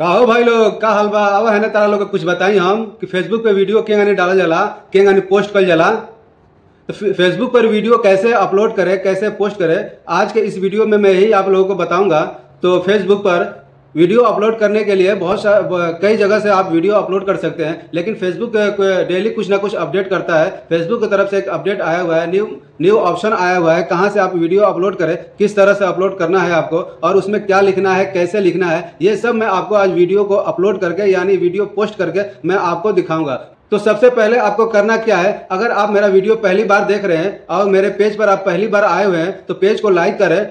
कहा भाई लोग का हाल बा अब है ना तारा लोग कुछ बताई हम कि फेसबुक पे वीडियो के गाने डाला जला के गाने पोस्ट कर जला तो फेसबुक पर वीडियो कैसे अपलोड करे कैसे पोस्ट करे आज के इस वीडियो में मैं यही आप लोगों को बताऊंगा तो फेसबुक पर वीडियो अपलोड करने के लिए बहुत कई जगह से आप वीडियो अपलोड कर सकते हैं लेकिन फेसबुक डेली कुछ ना कुछ अपडेट करता है फेसबुक की तरफ से एक अपडेट आया हुआ है न्यू न्यू ऑप्शन आया हुआ है कहाँ से आप वीडियो अपलोड करें किस तरह से अपलोड करना है आपको और उसमें क्या लिखना है कैसे लिखना है ये सब मैं आपको आज वीडियो को अपलोड करके यानी वीडियो पोस्ट करके मैं आपको दिखाऊंगा तो सबसे पहले आपको करना क्या है अगर आप मेरा वीडियो पहली बार देख रहे हैं और मेरे पेज पर आप पहली बार आए हुए हैं तो पेज को लाइक करें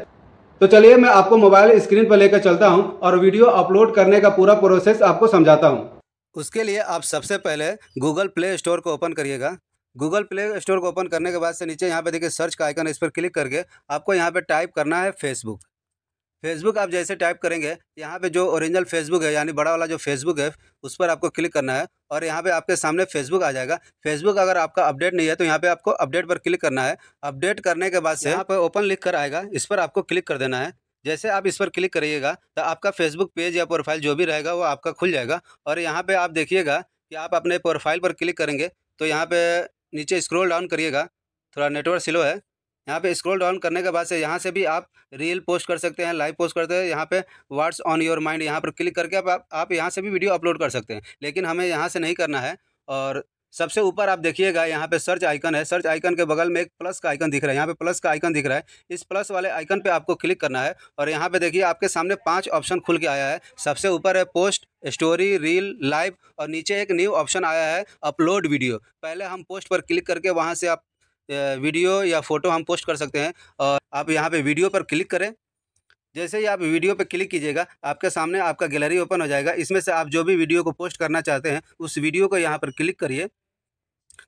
तो चलिए मैं आपको मोबाइल स्क्रीन पर लेकर चलता हूँ और वीडियो अपलोड करने का पूरा प्रोसेस आपको समझाता हूँ उसके लिए आप सबसे पहले गूगल प्ले स्टोर को ओपन करिएगा गूगल प्ले स्टोर को ओपन करने के बाद से नीचे यहाँ पे देखिए सर्च का आइकन इस पर क्लिक करके आपको यहाँ पे टाइप करना है फेसबुक फेसबुक आप जैसे टाइप करेंगे यहाँ पे जो ओरिजिनल फेसबुक है यानी बड़ा वाला जो फेसबुक है उस पर आपको क्लिक करना है और यहाँ पे आपके सामने फेसबुक आ जाएगा फेसबुक अगर आपका अपडेट नहीं है तो यहाँ पे आपको अपडेट पर क्लिक करना है अपडेट करने के बाद से यहाँ पे ओपन लिख कर आएगा इस पर आपको क्लिक कर देना है जैसे आप इस पर क्लिक करिएगा तो आपका फेसबुक पेज या प्रोफाइल जो भी रहेगा वो आपका खुल जाएगा और यहाँ पर आप देखिएगा कि आप अपने प्रोफाइल पर क्लिक करेंगे तो यहाँ पर नीचे स्क्रोल डाउन करिएगा थोड़ा नेटवर्क स्लो है यहाँ पे स्क्रॉल डाउन करने के बाद से यहाँ से भी आप रील पोस्ट कर सकते हैं लाइव पोस्ट करते हैं यहाँ पे व्हाट्स ऑन योर माइंड यहाँ पर क्लिक करके आप आप यहाँ से भी वीडियो अपलोड कर सकते हैं लेकिन हमें यहाँ से नहीं करना है और सबसे ऊपर आप देखिएगा यहाँ पे सर्च आइकन है सर्च आइकन के बगल में एक प्लस का आइकन दिख रहा है यहाँ पे प्लस का आइकन दिख रहा है इस प्लस वाले आइकन पे आपको क्लिक करना है और यहाँ पे देखिए आपके सामने पांच ऑप्शन खुल के आया है सबसे ऊपर है पोस्ट स्टोरी रील लाइव और नीचे एक न्यू ऑप्शन आया है अपलोड वीडियो पहले हम पोस्ट पर क्लिक करके वहाँ से आप वीडियो या फ़ोटो हम पोस्ट कर सकते हैं और आप यहाँ पे वीडियो पर क्लिक करें जैसे ही आप वीडियो पर क्लिक कीजिएगा आपके सामने आपका गैलरी ओपन हो जाएगा इसमें से आप जो भी वीडियो को पोस्ट करना चाहते हैं उस वीडियो को यहाँ पर क्लिक करिए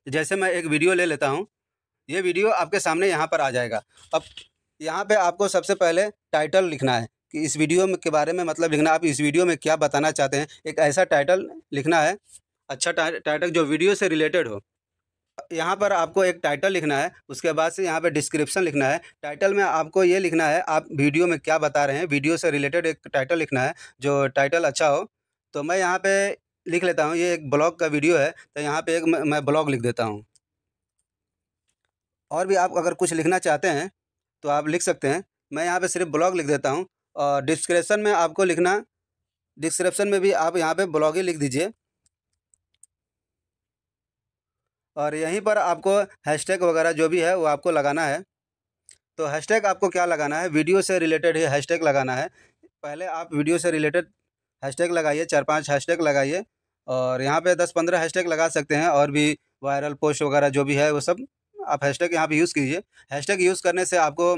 जैसे मैं एक वीडियो ले लेता हूँ ये वीडियो आपके सामने यहाँ पर आ जाएगा अब यहाँ पर आपको सबसे पहले टाइटल लिखना है कि इस वीडियो के बारे में मतलब लिखना आप इस वीडियो में क्या बताना चाहते हैं एक ऐसा टाइटल लिखना है अच्छा टाइटल जो वीडियो से रिलेटेड हो यहाँ पर आपको एक टाइटल लिखना है उसके बाद से यहाँ पे डिस्क्रिप्शन लिखना है टाइटल में आपको ये लिखना है आप वीडियो में क्या बता रहे हैं वीडियो से रिलेटेड एक टाइटल लिखना है जो टाइटल अच्छा हो तो मैं यहाँ पे लिख लेता हूँ ये एक ब्लॉग का वीडियो है तो यहाँ पे एक मैं ब्लॉग लिख देता हूँ और भी आप अगर कुछ लिखना चाहते हैं तो आप लिख सकते हैं मैं यहाँ पे सिर्फ ब्लॉग लिख देता हूँ और डिस्क्रिप्शन में आपको लिखना डिस्क्रिप्शन में भी आप यहाँ पे ब्लॉग ही लिख दीजिए और यहीं पर आपको हैशटैग वगैरह जो भी है वो आपको लगाना है तो हैशटैग आपको क्या लगाना है वीडियो से रिलेटेड ही हैशटैग लगाना है पहले आप वीडियो से रिलेटेड हैशटैग लगाइए चार पांच हैशटैग लगाइए और यहाँ पे दस पंद्रह हैशटैग लगा सकते हैं और भी वायरल पोस्ट वगैरह जो भी है वो सब आप हैशटैग यहाँ पे यूज़ कीजिए हैशटैग यूज़ करने से आपको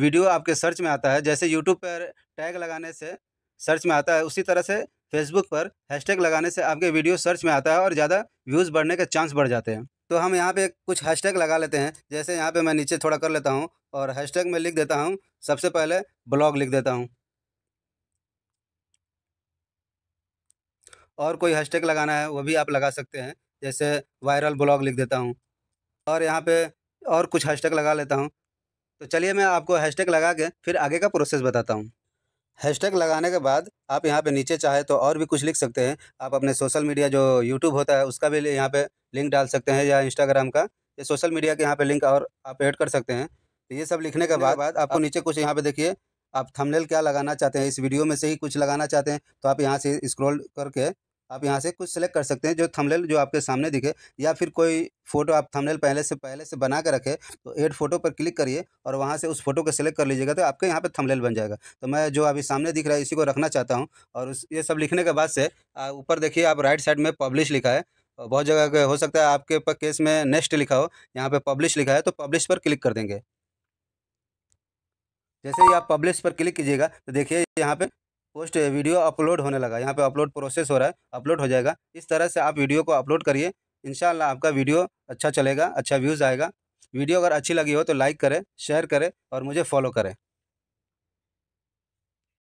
वीडियो आपके सर्च में आता है जैसे यूट्यूब पर टैग लगाने से सर्च में आता है उसी तरह से फेसबुक पर हैशटैग लगाने से आपके वीडियो सर्च में आता है और ज़्यादा व्यूज़ बढ़ने के चांस बढ़ जाते हैं तो हम यहाँ पे कुछ हैशटैग लगा लेते हैं जैसे यहाँ पे मैं नीचे थोड़ा कर लेता हूँ और हैशटैग में लिख देता हूँ सबसे पहले ब्लॉग लिख देता हूँ और कोई हैशटैग लगाना है वो भी आप लगा सकते हैं जैसे वायरल ब्लॉग लिख देता हूँ और यहाँ पे और कुछ हैशटैग लगा लेता हूँ तो चलिए मैं आपको हैशटैग लगा के फिर आगे का प्रोसेस बताता हूँ हैशटैग लगाने के बाद आप यहाँ पे नीचे चाहे तो और भी कुछ लिख सकते हैं आप अपने सोशल मीडिया जो यूट्यूब होता है उसका भी यहाँ पे लिंक डाल सकते हैं या इंस्टाग्राम का ये सोशल मीडिया के यहाँ पे लिंक और आप ऐड कर सकते हैं तो ये सब लिखने के बाद आपको नीचे कुछ यहाँ पे देखिए आप थंबनेल क्या लगाना चाहते हैं इस वीडियो में से ही कुछ लगाना चाहते हैं तो आप यहाँ से स्क्रॉल करके आप यहाँ से कुछ सेलेक्ट कर सकते हैं जो थमलेल जो आपके सामने दिखे या फिर कोई फोटो आप थमलेल पहले से पहले से बना कर रखे तो एड फोटो पर क्लिक करिए और वहाँ से उस फोटो को सिलेक्ट कर लीजिएगा तो आपके यहाँ पर थमलेल बन जाएगा तो मैं जो अभी सामने दिख रहा है इसी को रखना चाहता हूँ और उस ये सब लिखने के बाद से ऊपर देखिए आप राइट साइड में पब्लिश लिखा है बहुत जगह हो सकता है आपके पर केस में नेक्स्ट लिखा हो यहाँ पे पब्लिश लिखा है तो पब्लिश पर क्लिक कर देंगे जैसे ही आप पब्लिश पर क्लिक कीजिएगा तो देखिए यहाँ पे पोस्ट वीडियो अपलोड होने लगा यहाँ पे अपलोड प्रोसेस हो रहा है अपलोड हो जाएगा इस तरह से आप वीडियो को अपलोड करिए इन आपका वीडियो अच्छा चलेगा अच्छा व्यूज़ आएगा वीडियो अगर अच्छी लगी हो तो लाइक करें शेयर करें और मुझे फॉलो करें